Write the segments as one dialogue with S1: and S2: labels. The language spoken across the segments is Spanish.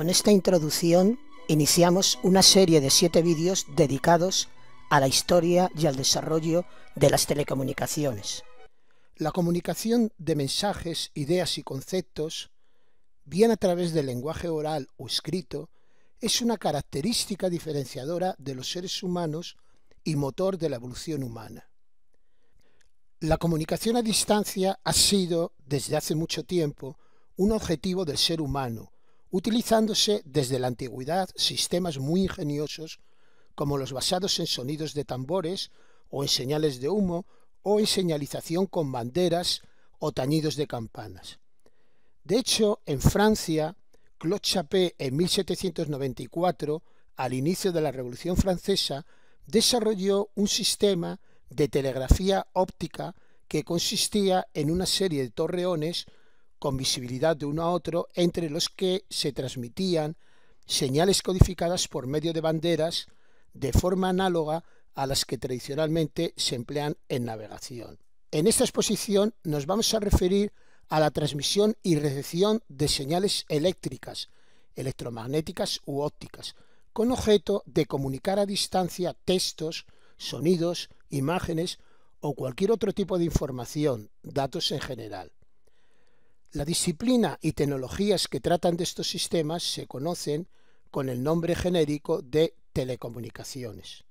S1: Con esta introducción iniciamos una serie de siete vídeos dedicados a la historia y al desarrollo de las telecomunicaciones. La comunicación de mensajes, ideas y conceptos, bien a través del lenguaje oral o escrito, es una característica diferenciadora de los seres humanos y motor de la evolución humana. La comunicación a distancia ha sido, desde hace mucho tiempo, un objetivo del ser humano, utilizándose desde la antigüedad sistemas muy ingeniosos como los basados en sonidos de tambores o en señales de humo o en señalización con banderas o tañidos de campanas. De hecho, en Francia, Claude en 1794, al inicio de la Revolución Francesa, desarrolló un sistema de telegrafía óptica que consistía en una serie de torreones con visibilidad de uno a otro, entre los que se transmitían señales codificadas por medio de banderas de forma análoga a las que tradicionalmente se emplean en navegación. En esta exposición nos vamos a referir a la transmisión y recepción de señales eléctricas, electromagnéticas u ópticas, con objeto de comunicar a distancia textos, sonidos, imágenes o cualquier otro tipo de información, datos en general. La disciplina y tecnologías que tratan de estos sistemas se conocen con el nombre genérico de telecomunicaciones.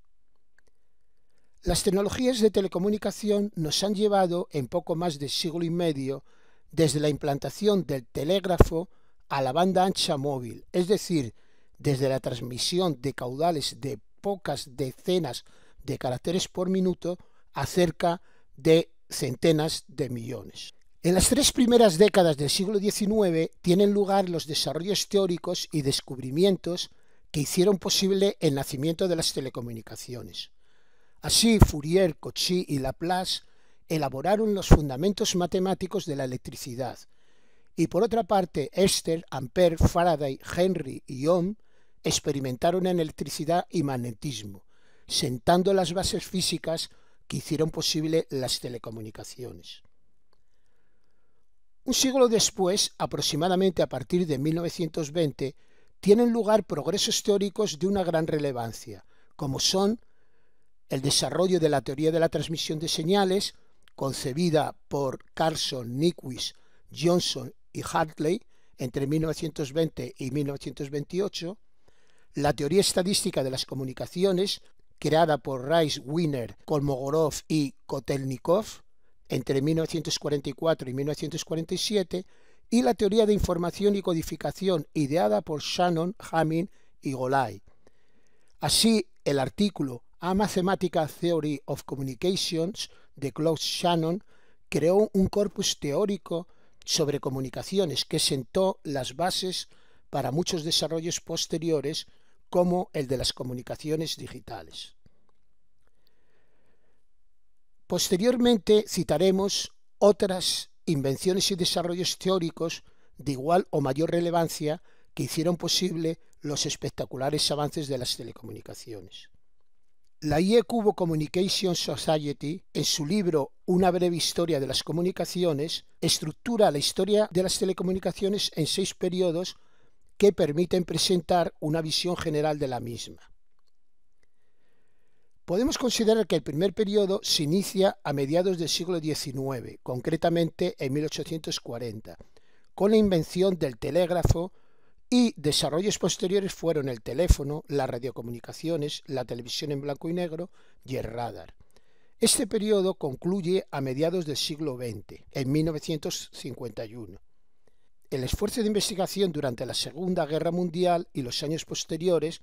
S1: Las tecnologías de telecomunicación nos han llevado en poco más de siglo y medio desde la implantación del telégrafo a la banda ancha móvil, es decir, desde la transmisión de caudales de pocas decenas de caracteres por minuto a cerca de centenas de millones. En las tres primeras décadas del siglo XIX tienen lugar los desarrollos teóricos y descubrimientos que hicieron posible el nacimiento de las telecomunicaciones. Así, Fourier, Cauchy y Laplace elaboraron los fundamentos matemáticos de la electricidad, y por otra parte, Esther, Ampère, Faraday, Henry y Ohm experimentaron en electricidad y magnetismo, sentando las bases físicas que hicieron posible las telecomunicaciones. Un siglo después, aproximadamente a partir de 1920, tienen lugar progresos teóricos de una gran relevancia, como son el desarrollo de la teoría de la transmisión de señales, concebida por Carlson, Nyquist, Johnson y Hartley entre 1920 y 1928, la teoría estadística de las comunicaciones, creada por Rice, Wiener, Kolmogorov y Kotelnikov, entre 1944 y 1947 y la teoría de información y codificación ideada por Shannon, Hamming y Golay. Así, el artículo A Mathematical Theory of Communications de Claude Shannon creó un corpus teórico sobre comunicaciones que sentó las bases para muchos desarrollos posteriores como el de las comunicaciones digitales. Posteriormente citaremos otras invenciones y desarrollos teóricos de igual o mayor relevancia que hicieron posible los espectaculares avances de las telecomunicaciones. La IE Cubo Communication Society, en su libro Una breve historia de las comunicaciones, estructura la historia de las telecomunicaciones en seis periodos que permiten presentar una visión general de la misma. Podemos considerar que el primer periodo se inicia a mediados del siglo XIX, concretamente en 1840, con la invención del telégrafo y desarrollos posteriores fueron el teléfono, las radiocomunicaciones, la televisión en blanco y negro y el radar. Este periodo concluye a mediados del siglo XX, en 1951. El esfuerzo de investigación durante la Segunda Guerra Mundial y los años posteriores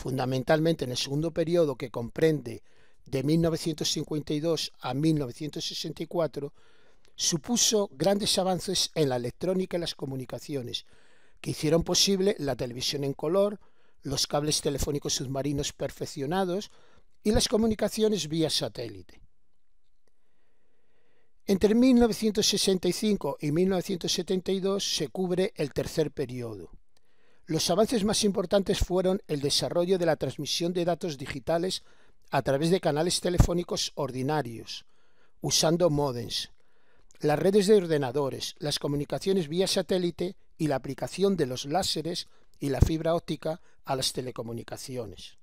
S1: fundamentalmente en el segundo periodo que comprende de 1952 a 1964, supuso grandes avances en la electrónica y las comunicaciones, que hicieron posible la televisión en color, los cables telefónicos submarinos perfeccionados y las comunicaciones vía satélite. Entre 1965 y 1972 se cubre el tercer periodo. Los avances más importantes fueron el desarrollo de la transmisión de datos digitales a través de canales telefónicos ordinarios, usando modems, las redes de ordenadores, las comunicaciones vía satélite y la aplicación de los láseres y la fibra óptica a las telecomunicaciones.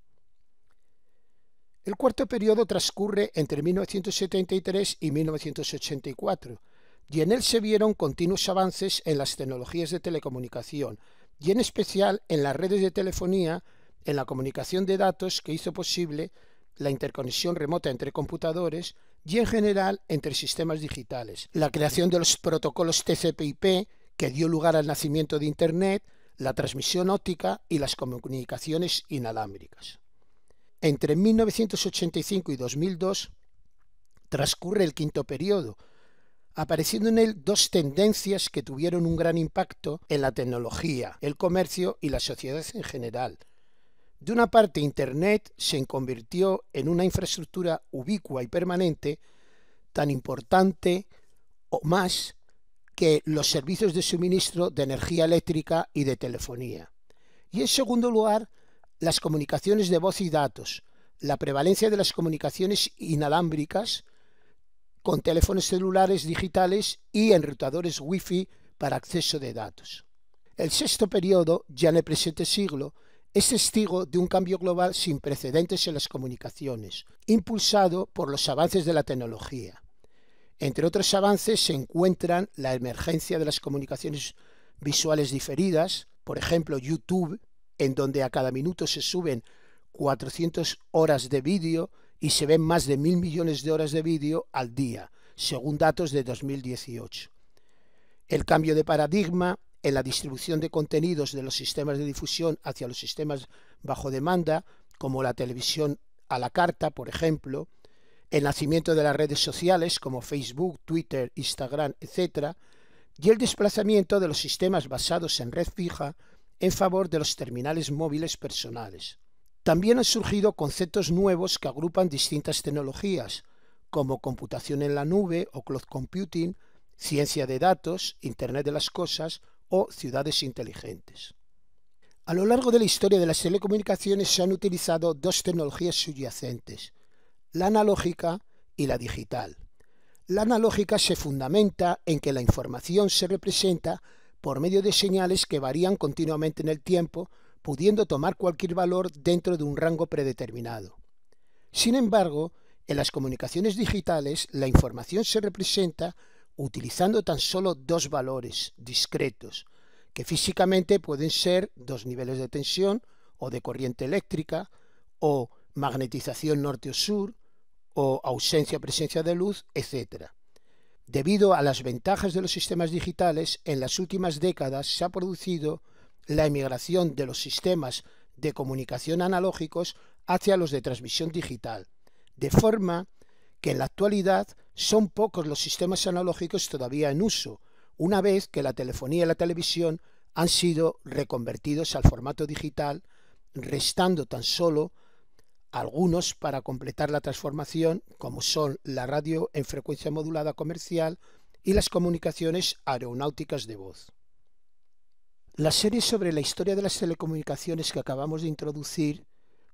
S1: El cuarto periodo transcurre entre 1973 y 1984, y en él se vieron continuos avances en las tecnologías de telecomunicación, y en especial en las redes de telefonía, en la comunicación de datos que hizo posible la interconexión remota entre computadores y en general entre sistemas digitales, la creación de los protocolos TCP/IP que dio lugar al nacimiento de Internet, la transmisión óptica y las comunicaciones inalámbricas. Entre 1985 y 2002 transcurre el quinto periodo, apareciendo en él dos tendencias que tuvieron un gran impacto en la tecnología, el comercio y la sociedad en general. De una parte, Internet se convirtió en una infraestructura ubicua y permanente, tan importante o más que los servicios de suministro de energía eléctrica y de telefonía. Y en segundo lugar, las comunicaciones de voz y datos, la prevalencia de las comunicaciones inalámbricas, con teléfonos celulares digitales y enrutadores Wi-Fi para acceso de datos. El sexto periodo, ya en el presente siglo, es testigo de un cambio global sin precedentes en las comunicaciones, impulsado por los avances de la tecnología. Entre otros avances se encuentran la emergencia de las comunicaciones visuales diferidas, por ejemplo YouTube, en donde a cada minuto se suben 400 horas de vídeo y se ven más de mil millones de horas de vídeo al día, según datos de 2018. El cambio de paradigma en la distribución de contenidos de los sistemas de difusión hacia los sistemas bajo demanda, como la televisión a la carta, por ejemplo, el nacimiento de las redes sociales como Facebook, Twitter, Instagram, etc., y el desplazamiento de los sistemas basados en red fija en favor de los terminales móviles personales. También han surgido conceptos nuevos que agrupan distintas tecnologías, como computación en la nube o cloud computing, ciencia de datos, Internet de las Cosas o ciudades inteligentes. A lo largo de la historia de las telecomunicaciones se han utilizado dos tecnologías subyacentes, la analógica y la digital. La analógica se fundamenta en que la información se representa por medio de señales que varían continuamente en el tiempo pudiendo tomar cualquier valor dentro de un rango predeterminado. Sin embargo, en las comunicaciones digitales la información se representa utilizando tan solo dos valores discretos, que físicamente pueden ser dos niveles de tensión o de corriente eléctrica, o magnetización norte o sur, o ausencia presencia de luz, etc. Debido a las ventajas de los sistemas digitales, en las últimas décadas se ha producido la emigración de los sistemas de comunicación analógicos hacia los de transmisión digital, de forma que en la actualidad son pocos los sistemas analógicos todavía en uso, una vez que la telefonía y la televisión han sido reconvertidos al formato digital, restando tan solo algunos para completar la transformación, como son la radio en frecuencia modulada comercial y las comunicaciones aeronáuticas de voz. La serie sobre la historia de las telecomunicaciones que acabamos de introducir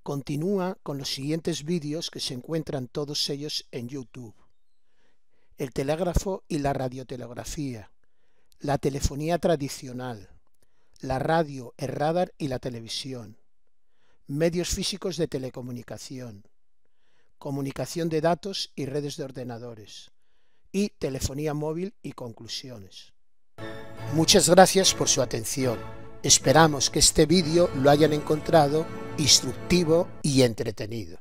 S1: continúa con los siguientes vídeos que se encuentran todos ellos en YouTube. El telégrafo y la radiotelegrafía, la telefonía tradicional, la radio, el radar y la televisión, medios físicos de telecomunicación, comunicación de datos y redes de ordenadores, y telefonía móvil y conclusiones. Muchas gracias por su atención. Esperamos que este vídeo lo hayan encontrado instructivo y entretenido.